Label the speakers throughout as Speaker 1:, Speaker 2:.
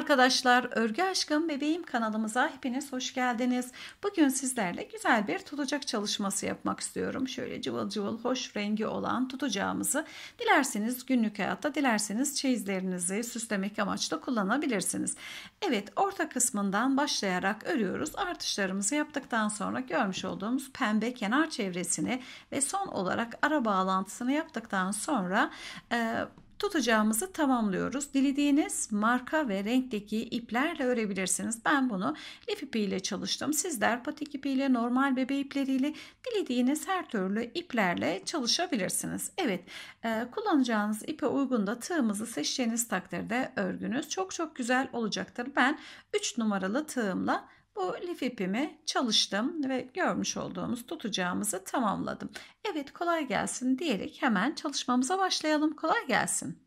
Speaker 1: arkadaşlar, Örgü Aşkım Bebeğim kanalımıza hepiniz hoş geldiniz. Bugün sizlerle güzel bir tutacak çalışması yapmak istiyorum. Şöyle cıvıl cıvıl hoş rengi olan tutacağımızı dilerseniz günlük hayatta, dilerseniz çeyizlerinizi süslemek amaçlı kullanabilirsiniz. Evet, orta kısmından başlayarak örüyoruz. Artışlarımızı yaptıktan sonra görmüş olduğumuz pembe kenar çevresini ve son olarak ara bağlantısını yaptıktan sonra e, tutacağımızı tamamlıyoruz. Dilediğiniz marka ve renkteki iplerle örebilirsiniz. Ben bunu lif ipiyle çalıştım. Sizler patik ipiyle, normal bebe ipleriyle dilediğiniz her türlü iplerle çalışabilirsiniz. Evet, e, kullanacağınız ipe uygun da tığımızı seçeceğiniz takdirde örgünüz çok çok güzel olacaktır. Ben 3 numaralı tığımla bu lif ipimi çalıştım ve görmüş olduğumuz tutacağımızı tamamladım. Evet kolay gelsin diyerek hemen çalışmamıza başlayalım. Kolay gelsin.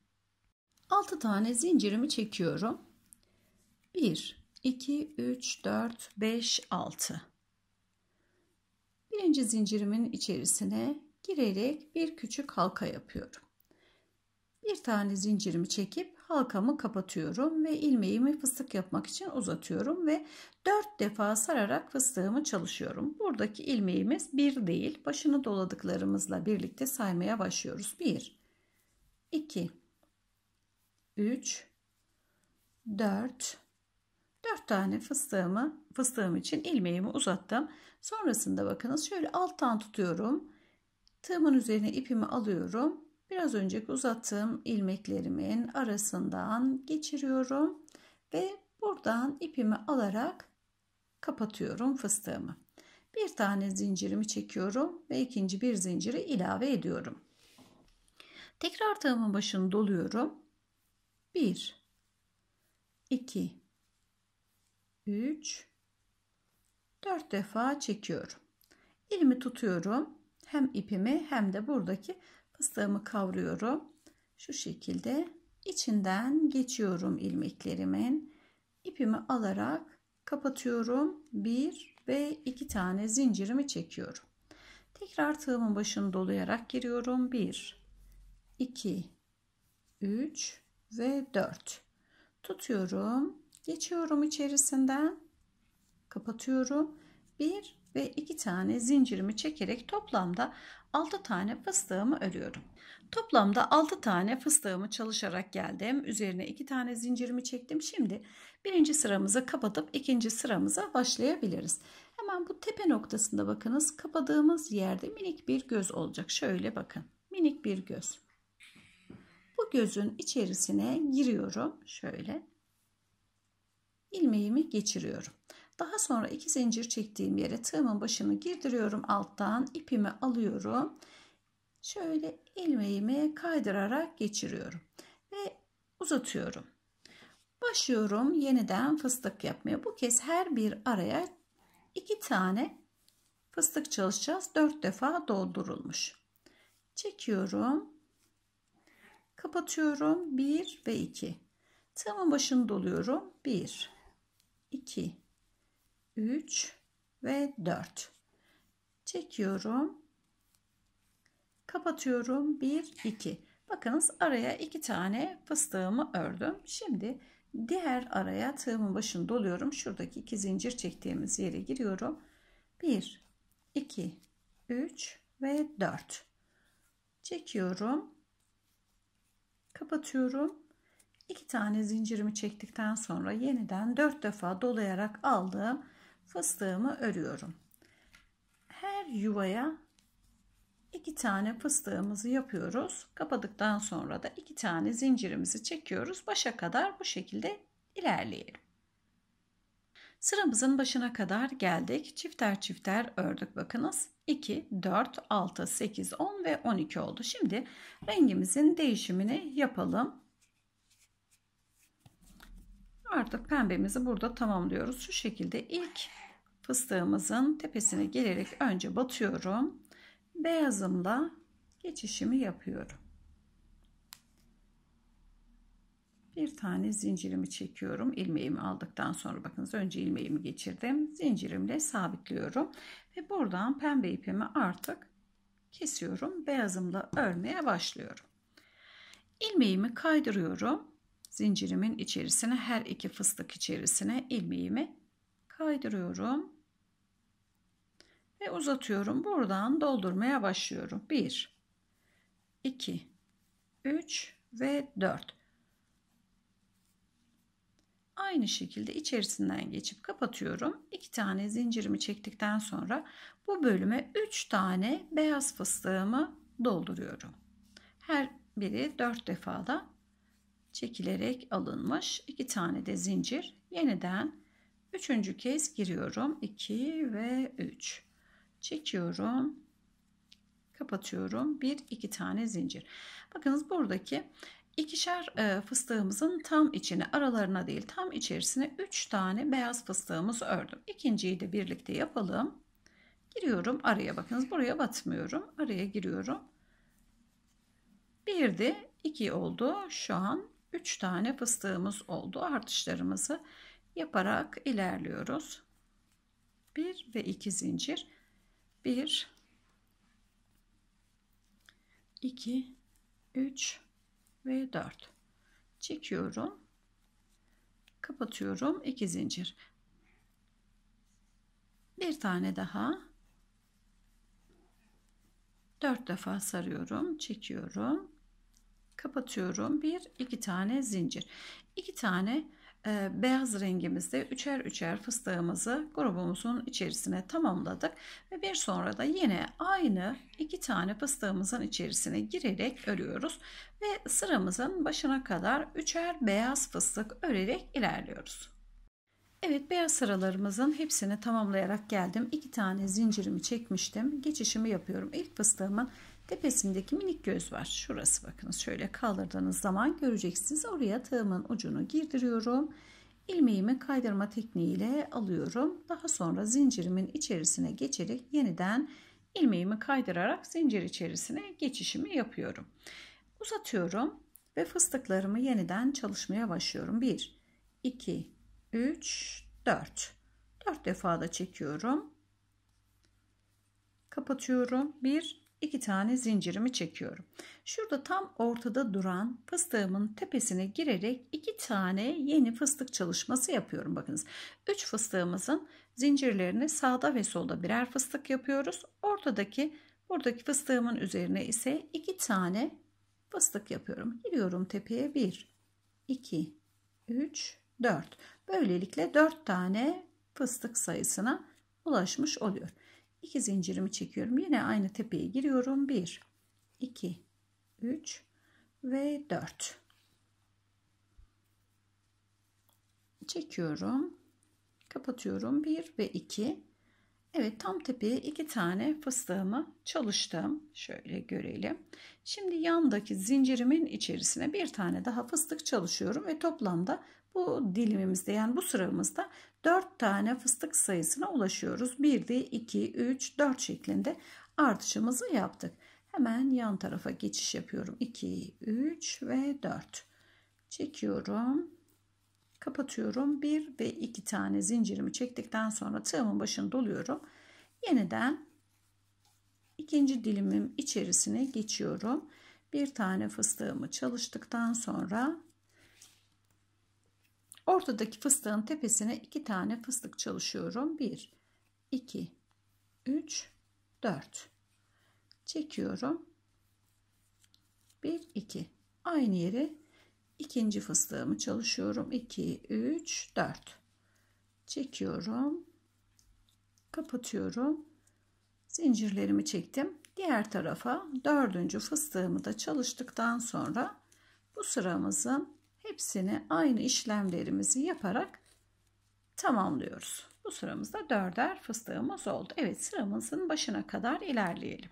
Speaker 1: 6 tane zincirimi çekiyorum. 1, 2, 3, 4, 5, 6. Birinci zincirimin içerisine girerek bir küçük halka yapıyorum. Bir tane zincirimi çekip halkamı kapatıyorum ve ilmeğimi fıstık yapmak için uzatıyorum ve 4 defa sararak fıstığımı çalışıyorum. Buradaki ilmeğimiz 1 değil. Başını doladıklarımızla birlikte saymaya başlıyoruz. 1 2 3 4 4 tane fıstığımı fıstığım için ilmeğimi uzattım. Sonrasında bakınız şöyle alttan tutuyorum. Tığımın üzerine ipimi alıyorum biraz önceki uzattığım ilmeklerimin arasından geçiriyorum ve buradan ipimi alarak kapatıyorum fıstığımı. Bir tane zincirimi çekiyorum ve ikinci bir zinciri ilave ediyorum. Tekrar tığımın başını doluyorum. 1 2 3 4 defa çekiyorum. Elimi tutuyorum. Hem ipimi hem de buradaki fıstığımı kavruyorum. Şu şekilde içinden geçiyorum ilmeklerimin. İpimi alarak kapatıyorum. Bir ve iki tane zincirimi çekiyorum. Tekrar tığımın başını dolayarak giriyorum. 1 2 3 ve 4. Tutuyorum. Geçiyorum içerisinden. Kapatıyorum. 1 ve 2 tane zincirimi çekerek toplamda 6 tane fıstığımı örüyorum. Toplamda 6 tane fıstığımı çalışarak geldim. Üzerine 2 tane zincirimi çektim. Şimdi birinci sıramızı kapatıp ikinci sıramıza başlayabiliriz. Hemen bu tepe noktasında bakınız kapadığımız yerde minik bir göz olacak. Şöyle bakın minik bir göz. Bu gözün içerisine giriyorum şöyle. ilmeğimi geçiriyorum. Daha sonra iki zincir çektiğim yere tığımın başını girdiriyorum alttan ipimi alıyorum. Şöyle ilmeğimi kaydırarak geçiriyorum ve uzatıyorum. Başlıyorum yeniden fıstık yapmaya. Bu kez her bir araya iki tane fıstık çalışacağız. Dört defa doldurulmuş. Çekiyorum. Kapatıyorum. Bir ve iki. Tığımın başını doluyorum. Bir, iki. 3 ve 4. Çekiyorum. Kapatıyorum. 1, 2. Bakınız araya iki tane fıstığımı ördüm. Şimdi diğer araya tığımın başını doluyorum. Şuradaki iki zincir çektiğimiz yere giriyorum. 1, 2, 3 ve 4. Çekiyorum. Kapatıyorum. 2 tane zincirimi çektikten sonra yeniden 4 defa dolayarak aldığım fıstığımı örüyorum. Her yuvaya iki tane fıstığımızı yapıyoruz. Kapadıktan sonra da iki tane zincirimizi çekiyoruz. Başa kadar bu şekilde ilerleyelim. Sıramızın başına kadar geldik. Çifter çifter ördük bakınız. 2, 4, 6, 8, 10 ve 12 oldu. Şimdi rengimizin değişimini yapalım. Artık pembemizi burada tamamlıyoruz. Şu şekilde ilk fıstığımızın tepesine gelerek önce batıyorum. Beyazımla geçişimi yapıyorum. Bir tane zincirimi çekiyorum. ilmeğimi aldıktan sonra bakınız önce ilmeğimi geçirdim. Zincirimle sabitliyorum. Ve buradan pembe ipimi artık kesiyorum. Beyazımla örmeye başlıyorum. Ilmeğimi kaydırıyorum zincirimin içerisine her iki fıstık içerisine ilmeğimi kaydırıyorum ve uzatıyorum. Buradan doldurmaya başlıyorum. 1 2 3 ve 4. Aynı şekilde içerisinden geçip kapatıyorum. 2 tane zincirimi çektikten sonra bu bölüme 3 tane beyaz fıstığımı dolduruyorum. Her biri 4 defada çekilerek alınmış. iki tane de zincir. Yeniden üçüncü kez giriyorum. 2 ve 3. Çekiyorum. Kapatıyorum. bir iki tane zincir. Bakınız buradaki ikişer e, fıstığımızın tam içine aralarına değil tam içerisine 3 tane beyaz fıstığımız ördüm. ikinciyi de birlikte yapalım. Giriyorum araya bakınız buraya batmıyorum. Araya giriyorum. Bir de 2 oldu. Şu an 3 tane fıstığımız oldu. Artışlarımızı yaparak ilerliyoruz. 1 ve 2 zincir. 1 2 3 ve 4. Çekiyorum. Kapatıyorum. 2 zincir. Bir tane daha. 4 defa sarıyorum, çekiyorum kapatıyorum. Bir, iki tane zincir. İki tane e, beyaz rengimizde üçer üçer fıstığımızı grubumuzun içerisine tamamladık. Ve bir sonra da yine aynı iki tane fıstığımızın içerisine girerek örüyoruz. Ve sıramızın başına kadar üçer beyaz fıstık örerek ilerliyoruz. Evet beyaz sıralarımızın hepsini tamamlayarak geldim. İki tane zincirimi çekmiştim. Geçişimi yapıyorum. İlk fıstığımın Tepesindeki minik göz var. Şurası bakınız şöyle kaldırdığınız zaman göreceksiniz. Oraya tığımın ucunu girdiriyorum. İlmeğimi kaydırma tekniğiyle alıyorum. Daha sonra zincirimin içerisine geçerek yeniden ilmeğimi kaydırarak zincir içerisine geçişimi yapıyorum. Uzatıyorum ve fıstıklarımı yeniden çalışmaya başlıyorum. 1, 2, 3, 4. 4 defa da çekiyorum. Kapatıyorum. 1, iki tane zincirimi çekiyorum. Şurada tam ortada duran fıstığımın tepesine girerek iki tane yeni fıstık çalışması yapıyorum. Bakınız 3 fıstığımızın zincirlerini sağda ve solda birer fıstık yapıyoruz. Ortadaki buradaki fıstığımın üzerine ise iki tane fıstık yapıyorum. Giriyorum tepeye 1, 2, 3, 4. Böylelikle 4 tane fıstık sayısına ulaşmış oluyor. 2 zincirimi çekiyorum. Yine aynı tepeye giriyorum. 1, 2, 3 ve 4. Çekiyorum. Kapatıyorum. 1 ve 2. Evet tam tepeye 2 tane fıstığımı çalıştım. Şöyle görelim. Şimdi yandaki zincirimin içerisine bir tane daha fıstık çalışıyorum ve toplamda bu dilimimizde yani bu sıramızda 4 tane fıstık sayısına ulaşıyoruz. 1'di, 2, 3, 4 şeklinde artışımızı yaptık. Hemen yan tarafa geçiş yapıyorum. 2, 3 ve 4. Çekiyorum. Kapatıyorum. 1 ve 2 tane zincirimi çektikten sonra tığımın başını doluyorum. Yeniden ikinci dilimim içerisine geçiyorum. Bir tane fıstığımı çalıştıktan sonra Ortadaki fıstığın tepesine iki tane fıstık çalışıyorum. 1, 2, 3, 4. Çekiyorum. 1, 2. Aynı yere ikinci fıstığımı çalışıyorum. 2, 3, 4. Çekiyorum. Kapatıyorum. Zincirlerimi çektim. Diğer tarafa dördüncü fıstığımı da çalıştıktan sonra bu sıramızın hepsini aynı işlemlerimizi yaparak tamamlıyoruz. Bu sıramızda dörder fıstığımız oldu. Evet sıramızın başına kadar ilerleyelim.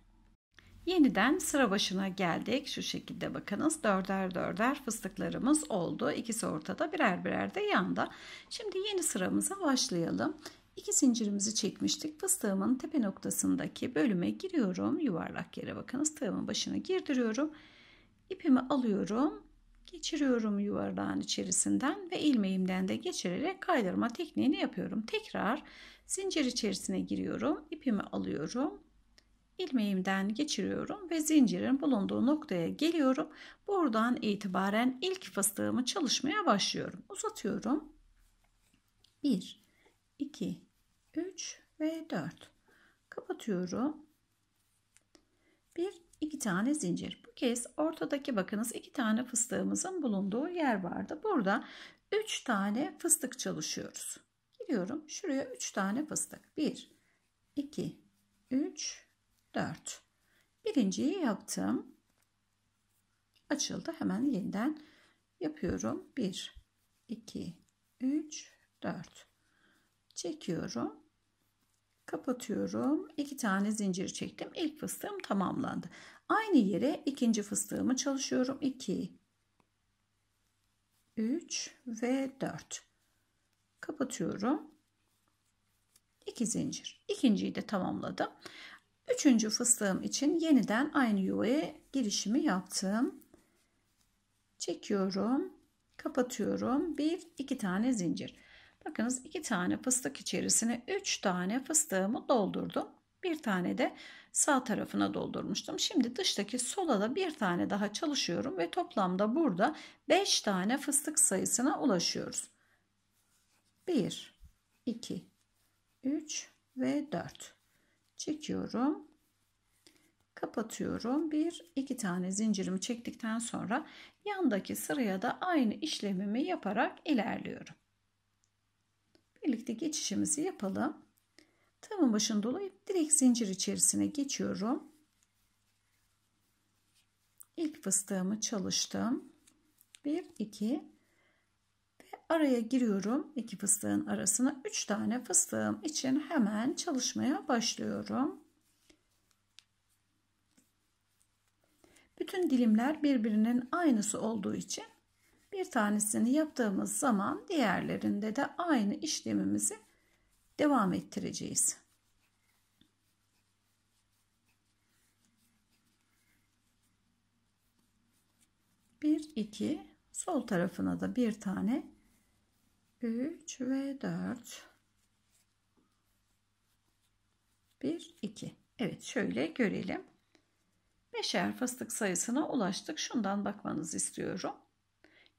Speaker 1: Yeniden sıra başına geldik. Şu şekilde bakınız dörder dörder fıstıklarımız oldu. İkisi ortada birer birer de yanda. Şimdi yeni sıramıza başlayalım. İki zincirimizi çekmiştik. Fıstığımın tepe noktasındaki bölüme giriyorum. Yuvarlak yere bakınız. Tığımın başına girdiriyorum. İpimi alıyorum geçiriyorum yuvarlağın içerisinden ve ilmeğimden de geçirerek kaydırma tekniğini yapıyorum. Tekrar zincir içerisine giriyorum. ipimi alıyorum. ilmeğimden geçiriyorum ve zincirin bulunduğu noktaya geliyorum. Buradan itibaren ilk fıstığımı çalışmaya başlıyorum. Uzatıyorum. 1 2 3 ve 4. Kapatıyorum. Bir 2 tane zincir. Bu kez ortadaki bakınız 2 tane fıstığımızın bulunduğu yer vardı. Burada 3 tane fıstık çalışıyoruz. Giriyorum. Şuraya 3 tane fıstık. 1 2 3 4. Birinciyi yaptım. Açıldı. Hemen yeniden yapıyorum. 1 2 3 4. Çekiyorum kapatıyorum. İki tane zincir çektim. İlk fıstığım tamamlandı. Aynı yere ikinci fıstığımı çalışıyorum. 2 3 ve 4 kapatıyorum. 2 zincir. İkinciyi de tamamladım. Üçüncü fıstığım için yeniden aynı yuvaya girişimi yaptım. Çekiyorum. Kapatıyorum. Bir, iki tane zincir. Bakınız iki tane fıstık içerisine üç tane fıstığımı doldurdum. Bir tane de sağ tarafına doldurmuştum. Şimdi dıştaki sola da bir tane daha çalışıyorum ve toplamda burada 5 tane fıstık sayısına ulaşıyoruz. 1, 2, 3 ve 4. Çekiyorum. Kapatıyorum. 1, 2 tane zincirimi çektikten sonra yandaki sıraya da aynı işlemimi yaparak ilerliyorum. Birlikte geçişimizi yapalım. Tığımın başını dolayıp direkt zincir içerisine geçiyorum. İlk fıstığımı çalıştım. 1 2 ve araya giriyorum. İki fıstığın arasına 3 tane fıstığım için hemen çalışmaya başlıyorum. Bütün dilimler birbirinin aynısı olduğu için bir tanesini yaptığımız zaman diğerlerinde de aynı işlemimizi devam ettireceğiz. Bir, iki, sol tarafına da bir tane, üç ve dört. Bir, iki. Evet şöyle görelim. Beşer fıstık sayısına ulaştık. Şundan bakmanızı istiyorum.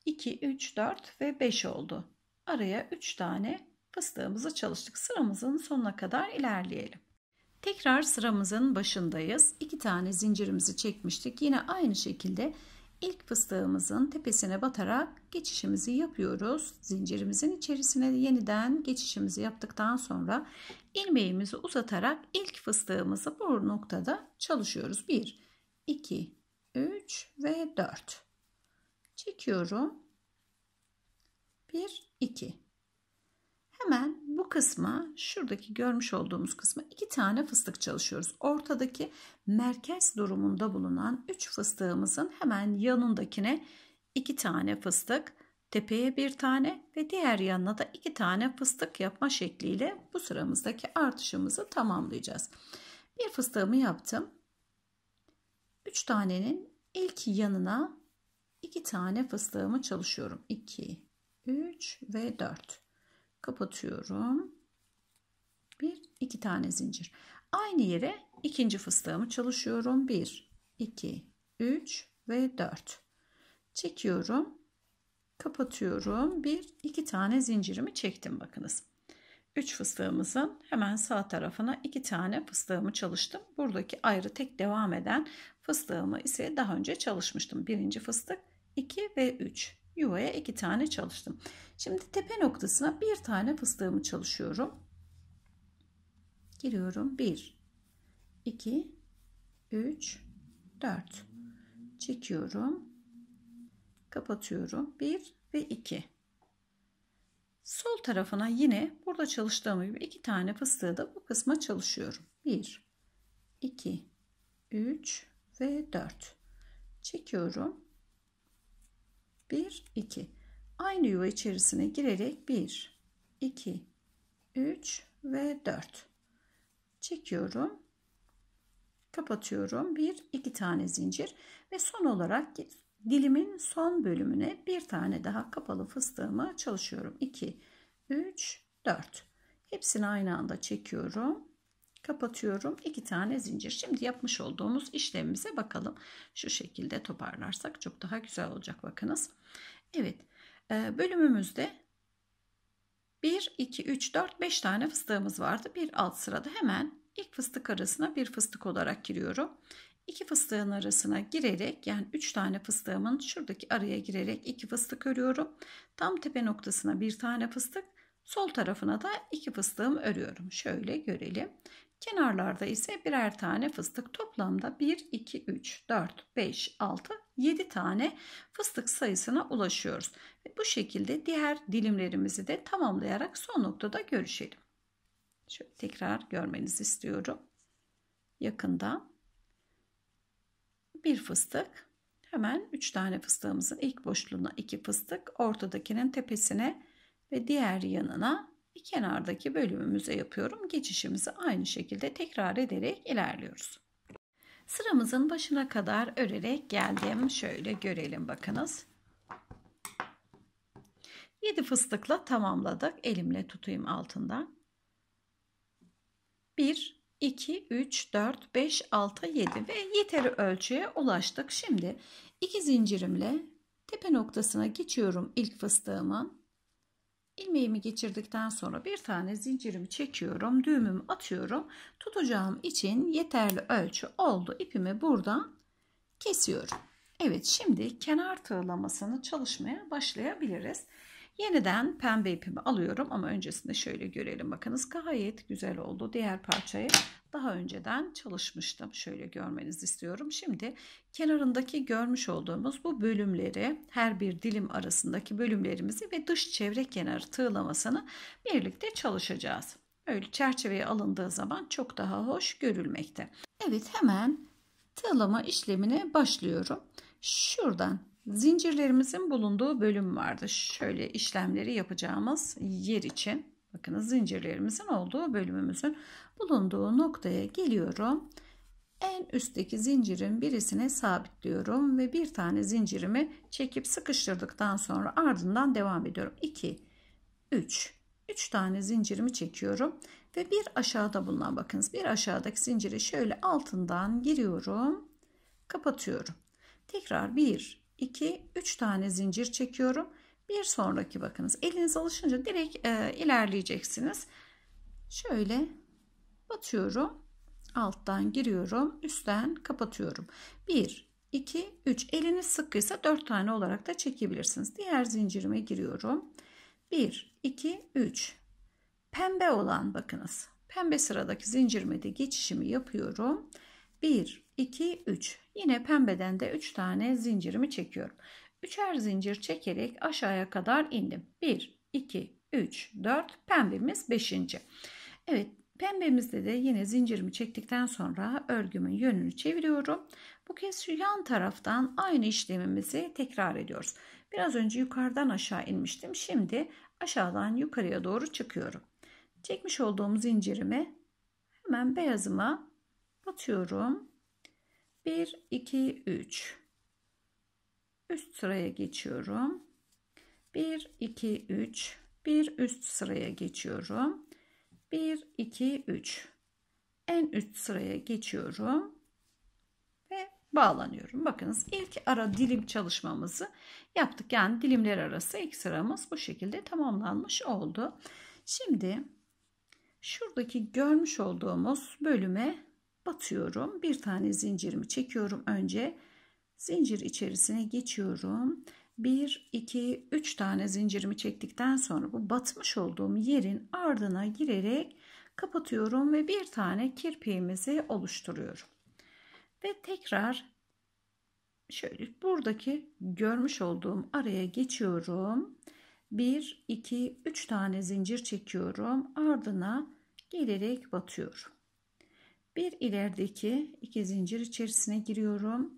Speaker 1: 2, 3, 4 ve 5 oldu. Araya 3 tane fıstığımızı çalıştık. Sıramızın sonuna kadar ilerleyelim. Tekrar sıramızın başındayız. 2 tane zincirimizi çekmiştik. Yine aynı şekilde ilk fıstığımızın tepesine batarak geçişimizi yapıyoruz. Zincirimizin içerisine yeniden geçişimizi yaptıktan sonra ilmeğimizi uzatarak ilk fıstığımızı bu noktada çalışıyoruz. 1, 2, 3 ve 4 çekiyorum. 1 2 Hemen bu kısma şuradaki görmüş olduğumuz kısma iki tane fıstık çalışıyoruz. Ortadaki merkez durumunda bulunan 3 fıstığımızın hemen yanındakine iki tane fıstık, tepeye bir tane ve diğer yanına da iki tane fıstık yapma şekliyle bu sıramızdaki artışımızı tamamlayacağız. Bir fıstığımı yaptım. 3 tanenin ilk yanına 2 tane fıstığımı çalışıyorum. 2, 3 ve 4. Kapatıyorum. 1, 2 tane zincir. Aynı yere ikinci fıstığımı çalışıyorum. 1, 2, 3 ve 4. Çekiyorum. Kapatıyorum. 1, 2 tane zincirimi çektim bakınız. 3 fıstığımızın hemen sağ tarafına 2 tane fıstığımı çalıştım. Buradaki ayrı tek devam eden fıstığımı ise daha önce çalışmıştım. Birinci fıstık 2 ve 3 yuvaya 2 tane çalıştım. Şimdi tepe noktasına 1 tane fıstığımı çalışıyorum. Giriyorum 1 2 3 4 çekiyorum. Kapatıyorum 1 ve 2. Sol tarafına yine burada çalıştığım gibi 2 tane fıstığı da bu kısma çalışıyorum. 1 2 3 ve 4 çekiyorum 1, 2. Aynı yuva içerisine girerek 1, 2, 3 ve 4. Çekiyorum. Kapatıyorum. bir iki tane zincir ve son olarak dilimin son bölümüne bir tane daha kapalı fıstığımı çalışıyorum. 2, 3, 4. Hepsini aynı anda çekiyorum kapatıyorum. 2 tane zincir. Şimdi yapmış olduğumuz işlemimize bakalım. Şu şekilde toparlarsak çok daha güzel olacak bakınız. Evet e, bölümümüzde 1, 2, 3, 4, 5 tane fıstığımız vardı. Bir alt sırada hemen ilk fıstık arasına bir fıstık olarak giriyorum. İki fıstığın arasına girerek yani 3 tane fıstığımın şuradaki araya girerek 2 fıstık örüyorum. Tam tepe noktasına bir tane fıstık Sol tarafına da iki fıstığım örüyorum. Şöyle görelim. Kenarlarda ise birer tane fıstık. Toplamda 1, 2, 3, 4, 5, 6, 7 tane fıstık sayısına ulaşıyoruz. Bu şekilde diğer dilimlerimizi de tamamlayarak son noktada görüşelim. Şöyle tekrar görmenizi istiyorum. Yakından bir fıstık. Hemen 3 tane fıstığımızın ilk boşluğuna 2 fıstık. Ortadakinin tepesine ve diğer yanına bir kenardaki bölümümüze yapıyorum. Geçişimizi aynı şekilde tekrar ederek ilerliyoruz. Sıramızın başına kadar örerek geldim. Şöyle görelim bakınız. 7 fıstıkla tamamladık. Elimle tutayım altından. 1 2 3 4 5 6 7 ve yeteri ölçüye ulaştık. Şimdi iki zincirimle tepe noktasına geçiyorum ilk fıstığımın ilmeğimi geçirdikten sonra bir tane zincirimi çekiyorum düğümümü atıyorum tutacağım için yeterli ölçü oldu ipimi buradan kesiyorum Evet şimdi kenar tığlamasını çalışmaya başlayabiliriz. Yeniden pembe ipimi alıyorum ama öncesinde şöyle görelim. Bakınız gayet güzel oldu. Diğer parçayı daha önceden çalışmıştım. Şöyle görmenizi istiyorum. Şimdi kenarındaki görmüş olduğumuz bu bölümleri her bir dilim arasındaki bölümlerimizi ve dış çevre kenarı tığlamasını birlikte çalışacağız. Öyle çerçeveye alındığı zaman çok daha hoş görülmekte. Evet hemen tığlama işlemine başlıyorum. Şuradan zincirlerimizin bulunduğu bölüm vardı. Şöyle işlemleri yapacağımız yer için. bakınız zincirlerimizin olduğu bölümümüzün bulunduğu noktaya geliyorum. En üstteki zincirin birisine sabitliyorum ve bir tane zincirimi çekip sıkıştırdıktan sonra ardından devam ediyorum. 2, 3, 3 tane zincirimi çekiyorum ve bir aşağıda bulunan bakınız bir aşağıdaki zinciri şöyle altından giriyorum kapatıyorum tekrar 1 2, 3 tane zincir çekiyorum. Bir sonraki bakınız eliniz alışınca direkt e, ilerleyeceksiniz. Şöyle batıyorum. Alttan giriyorum. Üstten kapatıyorum. 1, 2, 3. Eliniz sıkıysa 4 tane olarak da çekebilirsiniz. Diğer zincirime giriyorum. 1, 2, 3. Pembe olan bakınız. Pembe sıradaki zincirime de geçişimi yapıyorum. 1, 2, 3. Yine pembeden de 3 tane zincirimi çekiyorum. Üçer zincir çekerek aşağıya kadar indim. 1, 2, 3, 4. Pembemiz 5. Evet pembemizde de yine zincirimi çektikten sonra örgümün yönünü çeviriyorum. Bu kez şu yan taraftan aynı işlemimizi tekrar ediyoruz. Biraz önce yukarıdan aşağı inmiştim. Şimdi aşağıdan yukarıya doğru çıkıyorum. Çekmiş olduğum zincirimi hemen beyazıma Atıyorum. 1, 2, 3. Üst sıraya geçiyorum. 1, 2, 3. Bir üst sıraya geçiyorum. 1, 2, 3. En üst sıraya geçiyorum. Ve bağlanıyorum. Bakınız ilk ara dilim çalışmamızı yaptık. Yani dilimler arası ilk sıramız bu şekilde tamamlanmış oldu. Şimdi şuradaki görmüş olduğumuz bölüme batıyorum. Bir tane zincirimi çekiyorum önce. Zincir içerisine geçiyorum. 1, 2, 3 tane zincirimi çektikten sonra bu batmış olduğum yerin ardına girerek kapatıyorum ve bir tane kirpiğimizi oluşturuyorum. Ve tekrar şöyle buradaki görmüş olduğum araya geçiyorum. 1, 2, 3 tane zincir çekiyorum. Ardına gelerek batıyorum. Bir ilerideki iki zincir içerisine giriyorum.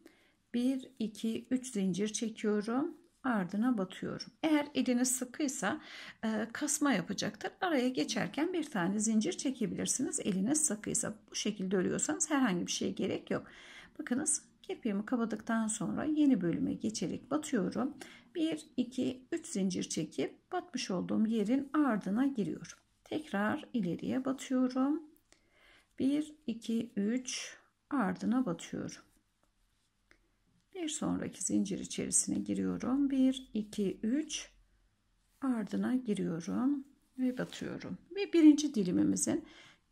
Speaker 1: 1, 2, 3 zincir çekiyorum. Ardına batıyorum. Eğer eliniz sıkıysa e, kasma yapacaktır. Araya geçerken bir tane zincir çekebilirsiniz. Eliniz sıkıysa bu şekilde örüyorsanız herhangi bir şeye gerek yok. Bakınız kirpiğimi kapadıktan sonra yeni bölüme geçerek batıyorum. 1, 2, 3 zincir çekip batmış olduğum yerin ardına giriyorum. Tekrar ileriye batıyorum. 1 2 3 ardına batıyorum bir sonraki zincir içerisine giriyorum 1 2 3 ardına giriyorum ve batıyorum ve birinci dilimimizin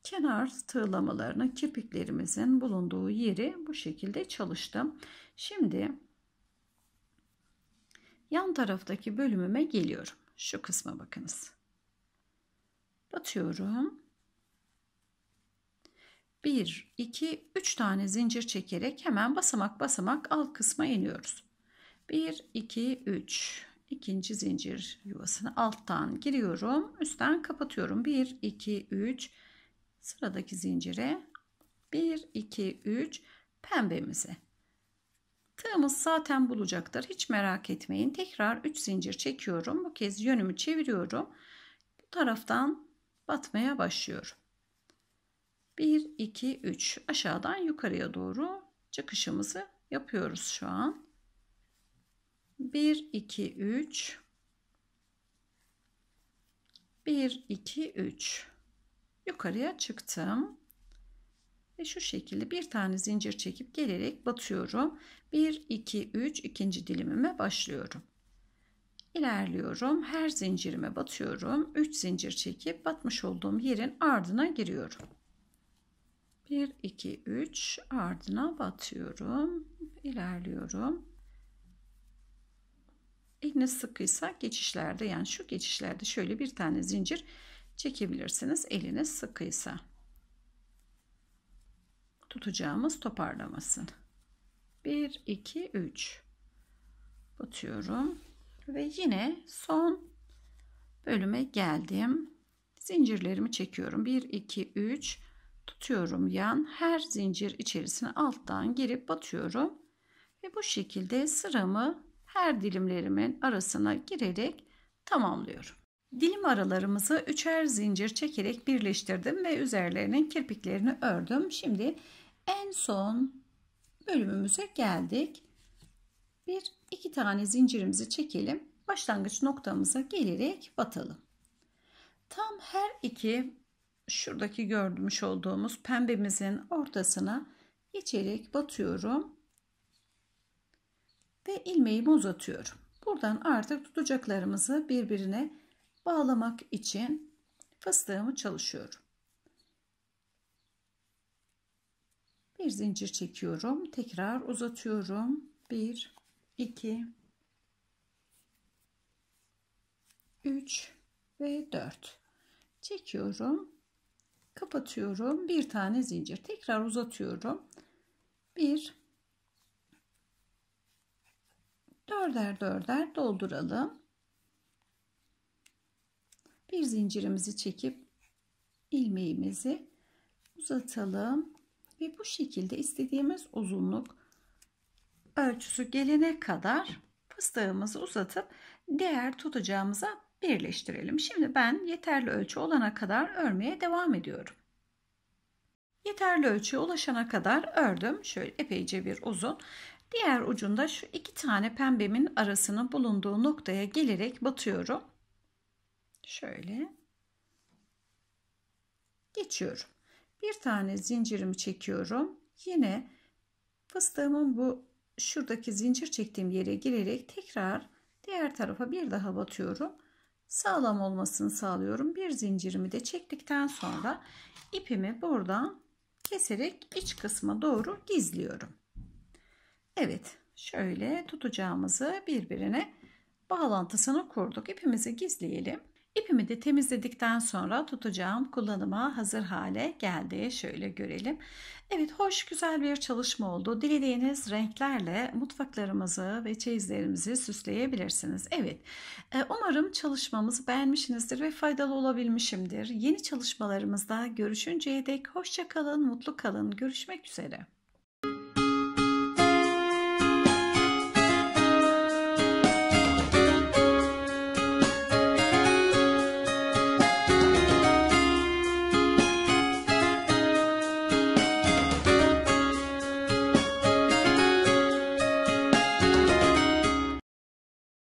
Speaker 1: kenar tığlamalarına kirpiklerimizin bulunduğu yeri bu şekilde çalıştım şimdi yan taraftaki bölümüme geliyorum şu kısma bakınız batıyorum 1, 2, 3 tane zincir çekerek hemen basamak basamak alt kısma iniyoruz. 1, 2, 3. İkinci zincir yuvasını alttan giriyorum. Üstten kapatıyorum. 1, 2, 3. Sıradaki zincire 1, 2, 3 pembemize. Tığımız zaten bulacaktır. Hiç merak etmeyin. Tekrar 3 zincir çekiyorum. Bu kez yönümü çeviriyorum. Bu taraftan batmaya başlıyorum. 1, 2, 3 aşağıdan yukarıya doğru çıkışımızı yapıyoruz şu an. 1, 2, 3 1, 2, 3 yukarıya çıktım. Ve şu şekilde bir tane zincir çekip gelerek batıyorum. 1, 2, 3 ikinci dilimime başlıyorum. İlerliyorum. Her zincirime batıyorum. 3 zincir çekip batmış olduğum yerin ardına giriyorum. 1, 2, 3 ardına batıyorum. ilerliyorum. İğniniz sıkıysa geçişlerde yani şu geçişlerde şöyle bir tane zincir çekebilirsiniz eliniz sıkıysa. Tutacağımız toparlamasın. 1, 2, 3 batıyorum ve yine son bölüme geldim. Zincirlerimi çekiyorum. 1, 2, 3 tutuyorum yan her zincir içerisine alttan girip batıyorum ve bu şekilde sıramı her dilimlerimin arasına girerek tamamlıyorum. Dilim aralarımızı üçer zincir çekerek birleştirdim ve üzerlerinin kirpiklerini ördüm. Şimdi en son bölümümüze geldik. Bir iki tane zincirimizi çekelim. Başlangıç noktamıza gelerek batalım. Tam her iki şuradaki görmüş olduğumuz pembemizin ortasına geçerek batıyorum. Ve ilmeğimi uzatıyorum. Buradan artık tutacaklarımızı birbirine bağlamak için fıstığımı çalışıyorum. Bir zincir çekiyorum. Tekrar uzatıyorum. 1 2 3 ve 4 çekiyorum kapatıyorum. Bir tane zincir. Tekrar uzatıyorum. Bir, dörder dörder dolduralım. Bir zincirimizi çekip ilmeğimizi uzatalım ve bu şekilde istediğimiz uzunluk ölçüsü gelene kadar fıstığımızı uzatıp değer tutacağımıza birleştirelim. Şimdi ben yeterli ölçü olana kadar örmeye devam ediyorum. Yeterli ölçüye ulaşana kadar ördüm. Şöyle epeyce bir uzun. Diğer ucunda şu iki tane pembemin arasının bulunduğu noktaya gelerek batıyorum. Şöyle geçiyorum. Bir tane zincirimi çekiyorum. Yine fıstığımın bu şuradaki zincir çektiğim yere girerek tekrar diğer tarafa bir daha batıyorum sağlam olmasını sağlıyorum. Bir zincirimi de çektikten sonra ipimi buradan keserek iç kısma doğru gizliyorum. Evet şöyle tutacağımızı birbirine bağlantısını kurduk. İpimizi gizleyelim. İpimi de temizledikten sonra tutacağım kullanıma hazır hale geldi. Şöyle görelim. Evet hoş güzel bir çalışma oldu. Dilediğiniz renklerle mutfaklarımızı ve çeyizlerimizi süsleyebilirsiniz. Evet e, umarım çalışmamızı beğenmişsinizdir ve faydalı olabilmişimdir. Yeni çalışmalarımızda görüşünceye dek hoşça kalın, mutlu kalın. Görüşmek üzere.